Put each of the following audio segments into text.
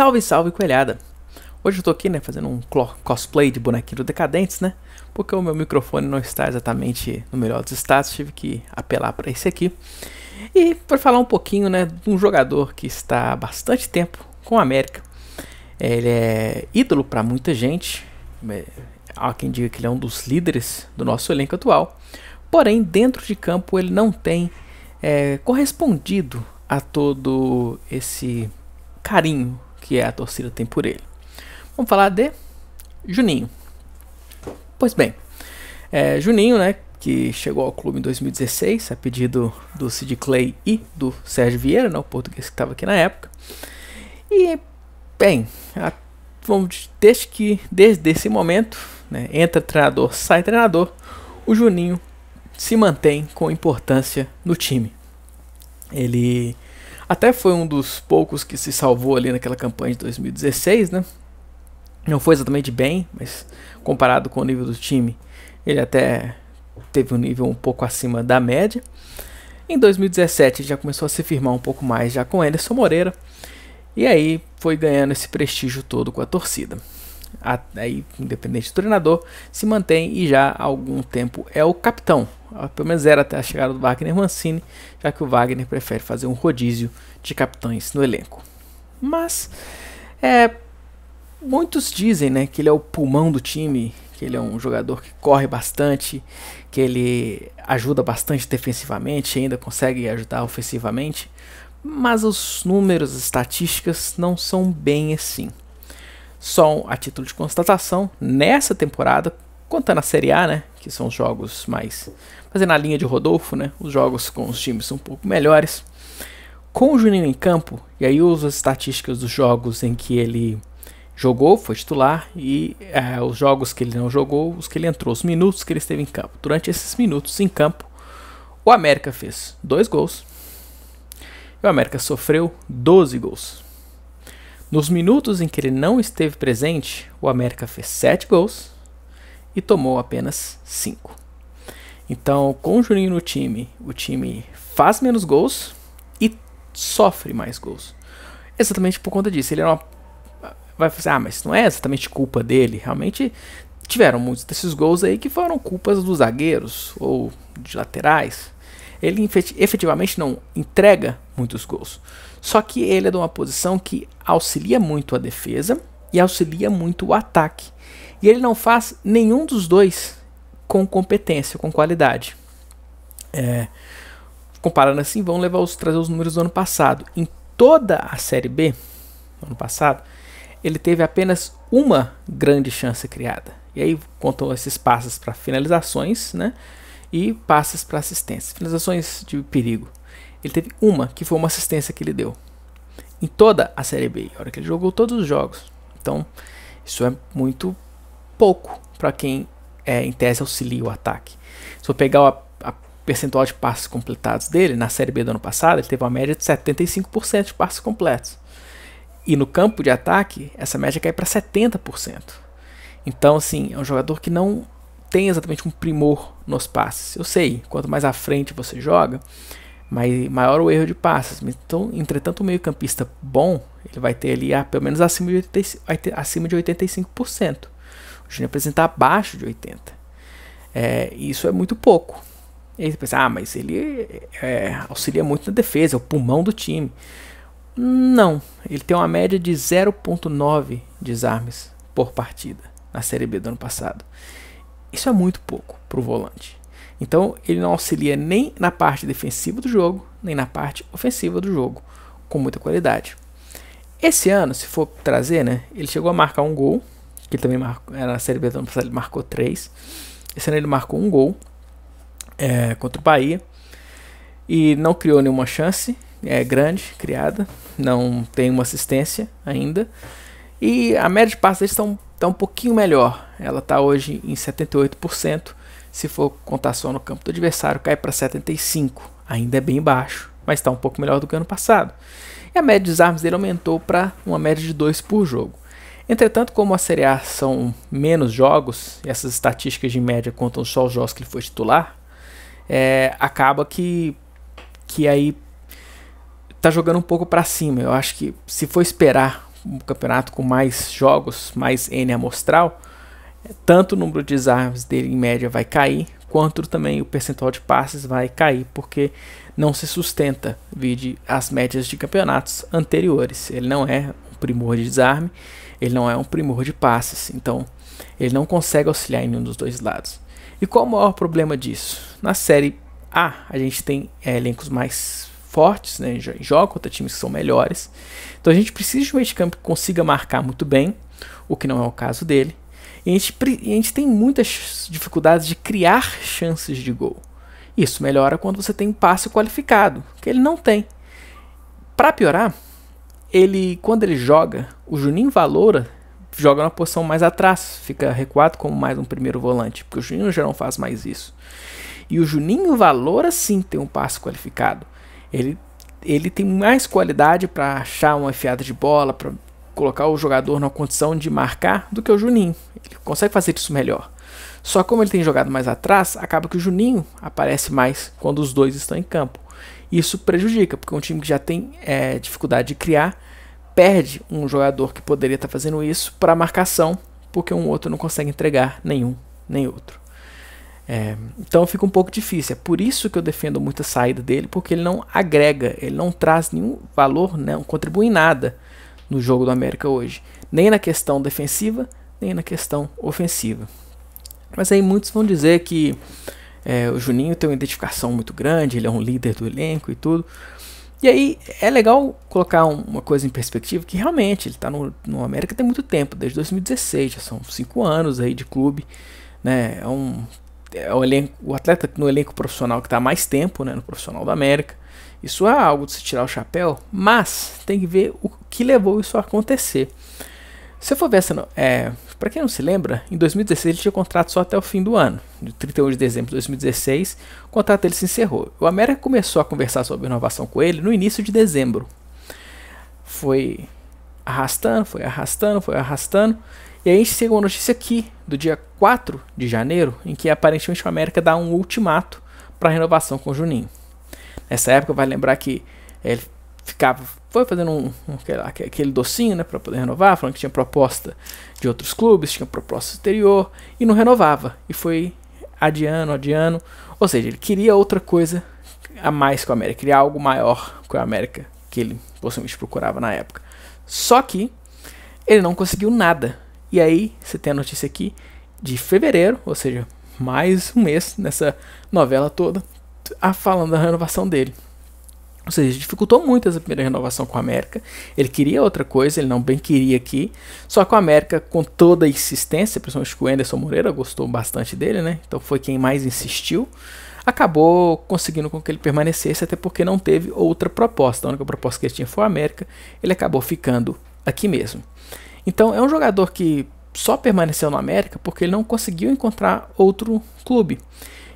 Salve, salve, coelhada! Hoje eu tô aqui, né, fazendo um cosplay de bonequinho decadentes, né? Porque o meu microfone não está exatamente no melhor dos estados, tive que apelar para esse aqui. E para falar um pouquinho, né, de um jogador que está há bastante tempo com a América. É, ele é ídolo para muita gente, é, há quem diga que ele é um dos líderes do nosso elenco atual. Porém, dentro de campo ele não tem é, correspondido a todo esse carinho que é a torcida tem por ele. Vamos falar de Juninho. Pois bem, é, Juninho, né, que chegou ao clube em 2016 a pedido do Sid Clay e do Sérgio Vieira, né, o português que estava aqui na época. E, bem, a, vamos, desde, que, desde esse momento, né, entra treinador, sai treinador, o Juninho se mantém com importância no time. Ele até foi um dos poucos que se salvou ali naquela campanha de 2016, né? Não foi exatamente bem, mas comparado com o nível do time, ele até teve um nível um pouco acima da média. Em 2017 já começou a se firmar um pouco mais já com Anderson Moreira. E aí foi ganhando esse prestígio todo com a torcida. Aí, independente do treinador, se mantém e já há algum tempo é o capitão ah, pelo menos era até a chegada do Wagner Mancini, já que o Wagner prefere fazer um rodízio de capitães no elenco. Mas é, muitos dizem né, que ele é o pulmão do time, que ele é um jogador que corre bastante, que ele ajuda bastante defensivamente, ainda consegue ajudar ofensivamente, mas os números, as estatísticas não são bem assim. Só a título de constatação, nessa temporada, contando tá na Série A, né? Que são os jogos mais. Fazer na linha de Rodolfo, né? Os jogos com os times um pouco melhores. Com o Juninho em campo, e aí eu uso as estatísticas dos jogos em que ele jogou, foi titular, e é, os jogos que ele não jogou, os que ele entrou, os minutos que ele esteve em campo. Durante esses minutos em campo, o América fez dois gols e o América sofreu 12 gols. Nos minutos em que ele não esteve presente, o América fez 7 gols e tomou apenas 5. Então, com o Juninho no time, o time faz menos gols e sofre mais gols. Exatamente por conta disso. Ele era é uma... vai fazer, assim, ah, mas não é exatamente culpa dele. Realmente tiveram muitos desses gols aí que foram culpas dos zagueiros ou de laterais. Ele efetivamente não entrega muitos gols. Só que ele é de uma posição que auxilia muito a defesa e auxilia muito o ataque. E ele não faz nenhum dos dois com competência, com qualidade. É, comparando assim, vão levar os, trazer os números do ano passado. Em toda a Série B, no ano passado, ele teve apenas uma grande chance criada. E aí contam esses passes para finalizações, né? E passes para assistência. Finalizações de perigo. Ele teve uma, que foi uma assistência que ele deu. Em toda a Série B. na hora que ele jogou todos os jogos. Então, isso é muito pouco para quem, é, em tese, auxilia o ataque. Se eu pegar o percentual de passos completados dele, na Série B do ano passado, ele teve uma média de 75% de passos completos. E no campo de ataque, essa média cai para 70%. Então, assim, é um jogador que não tem exatamente um primor nos passes. Eu sei, quanto mais à frente você joga, mas maior o erro de passes. Então, entretanto, o meio-campista bom, ele vai ter ali ah, pelo menos acima de, 80, acima de 85%. O Júnior apresenta abaixo de 80%. É, isso é muito pouco. E aí você pensa, ah, mas ele é, é, auxilia muito na defesa, é o pulmão do time. Não, ele tem uma média de 0,9 desarmes por partida na Série B do ano passado. Isso é muito pouco para o volante. Então ele não auxilia nem na parte defensiva do jogo, nem na parte ofensiva do jogo, com muita qualidade. Esse ano, se for trazer, né, ele chegou a marcar um gol, que também marcou, na Série B do ano passado ele marcou três. Esse ano ele marcou um gol é, contra o Bahia e não criou nenhuma chance é, grande criada, não tem uma assistência ainda. E a média de passes está um, tá um pouquinho melhor, ela está hoje em 78% se for contar só no campo do adversário, cai para 75. Ainda é bem baixo, mas está um pouco melhor do que ano passado. E a média de desarmes dele aumentou para uma média de 2 por jogo. Entretanto, como a Série A são menos jogos, e essas estatísticas de média contam só os jogos que ele foi titular, é, acaba que, que aí tá jogando um pouco para cima. Eu acho que se for esperar um campeonato com mais jogos, mais N amostral, tanto o número de desarmes dele em média vai cair, quanto também o percentual de passes vai cair, porque não se sustenta, vide as médias de campeonatos anteriores. Ele não é um primor de desarme, ele não é um primor de passes, então ele não consegue auxiliar em nenhum dos dois lados. E qual o maior problema disso? Na série A, a gente tem é, elencos mais fortes, né? joga contra times que são melhores. Então a gente precisa de um meio de campo que consiga marcar muito bem, o que não é o caso dele. E a gente, e a gente tem muitas dificuldades de criar chances de gol. Isso melhora quando você tem um passe qualificado, que ele não tem. Para piorar, ele quando ele joga, o Juninho Valoura joga na posição mais atrás, fica recuado como mais um primeiro volante, porque o Juninho já não faz mais isso. E o Juninho Valoura sim tem um passe qualificado. Ele, ele tem mais qualidade para achar uma enfiada de bola, para colocar o jogador na condição de marcar do que o Juninho. Ele consegue fazer isso melhor. Só como ele tem jogado mais atrás, acaba que o Juninho aparece mais quando os dois estão em campo. Isso prejudica, porque um time que já tem é, dificuldade de criar perde um jogador que poderia estar tá fazendo isso para marcação, porque um outro não consegue entregar nenhum nem outro. É, então fica um pouco difícil. É por isso que eu defendo muito a saída dele, porque ele não agrega, ele não traz nenhum valor, né, não contribui em nada no jogo do América hoje, nem na questão defensiva nem na questão ofensiva. Mas aí muitos vão dizer que é, o Juninho tem uma identificação muito grande, ele é um líder do elenco e tudo. E aí é legal colocar uma coisa em perspectiva que realmente ele está no, no América tem muito tempo, desde 2016, já são cinco anos aí de clube, né? É um é o, elenco, o atleta no elenco profissional que está mais tempo, né, no profissional da América. Isso é algo de se tirar o chapéu, mas tem que ver o que levou isso a acontecer. Se eu for ver essa. É, para quem não se lembra, em 2016 ele tinha contrato só até o fim do ano, de 31 de dezembro de 2016, o contrato dele se encerrou. O América começou a conversar sobre renovação com ele no início de dezembro. Foi arrastando, foi arrastando, foi arrastando. E aí a gente chegou uma notícia aqui, do dia 4 de janeiro, em que aparentemente o América dá um ultimato para a renovação com o Juninho. Nessa época, vai lembrar que ele ficava foi fazendo um, um aquele docinho, né, para poder renovar, falando que tinha proposta de outros clubes, tinha proposta exterior e não renovava. E foi adiando, adiando. Ou seja, ele queria outra coisa a mais com a América, queria algo maior com a América que ele possivelmente procurava na época. Só que ele não conseguiu nada. E aí você tem a notícia aqui de fevereiro, ou seja, mais um mês nessa novela toda, a falando da renovação dele. Ou seja, dificultou muito essa primeira renovação com a América. Ele queria outra coisa, ele não bem queria aqui. Só que a América, com toda a insistência, principalmente que o Anderson Moreira gostou bastante dele, né? Então foi quem mais insistiu. Acabou conseguindo com que ele permanecesse, até porque não teve outra proposta. A única proposta que ele tinha foi a América. Ele acabou ficando aqui mesmo. Então é um jogador que só permaneceu no América porque ele não conseguiu encontrar outro clube.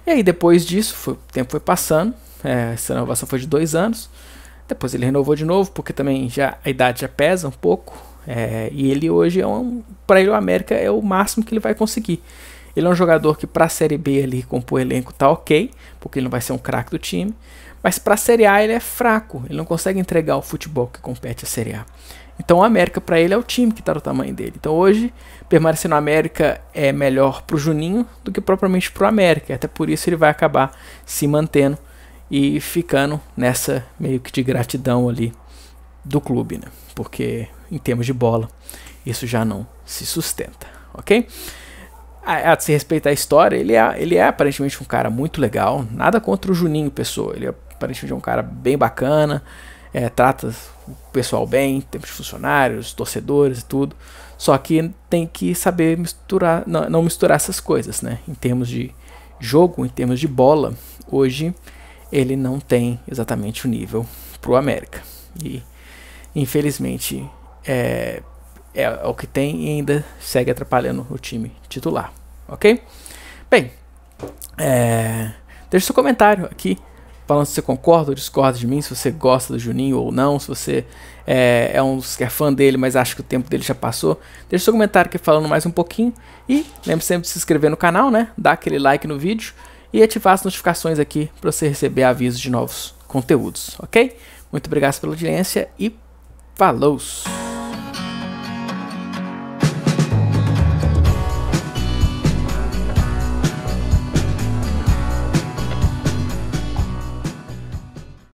E aí depois disso, foi, o tempo foi passando, é, essa renovação foi de dois anos. Depois ele renovou de novo, porque também já a idade já pesa um pouco. É, e ele hoje é um. Para ele, o América é o máximo que ele vai conseguir. Ele é um jogador que, para a Série B, ali, compor elenco, tá ok, porque ele não vai ser um craque do time. Mas para a Série A, ele é fraco. Ele não consegue entregar o futebol que compete a Série A. Então, o América, para ele, é o time que está do tamanho dele. Então, hoje, permanecer no América é melhor para o Juninho do que propriamente para o América. Até por isso, ele vai acabar se mantendo e ficando nessa meio que de gratidão ali do clube, né? Porque em termos de bola, isso já não se sustenta, ok? A, se respeitar a história, ele é, ele é aparentemente um cara muito legal, nada contra o Juninho Pessoa, ele é aparentemente um cara bem bacana, é, trata o pessoal bem, tem os funcionários, torcedores e tudo, só que tem que saber misturar, não, não misturar essas coisas, né? Em termos de jogo, em termos de bola, hoje ele não tem exatamente o nível para o América. E infelizmente é, é, o que tem e ainda segue atrapalhando o time titular, ok? Bem, é, deixe seu comentário aqui falando se você concorda ou discorda de mim, se você gosta do Juninho ou não, se você é, é um que é fã dele, mas acha que o tempo dele já passou. Deixe seu comentário aqui falando mais um pouquinho e lembre sempre de se inscrever no canal, né? Dá aquele like no vídeo e ativar as notificações aqui para você receber avisos de novos conteúdos, ok? Muito obrigado pela audiência e falou!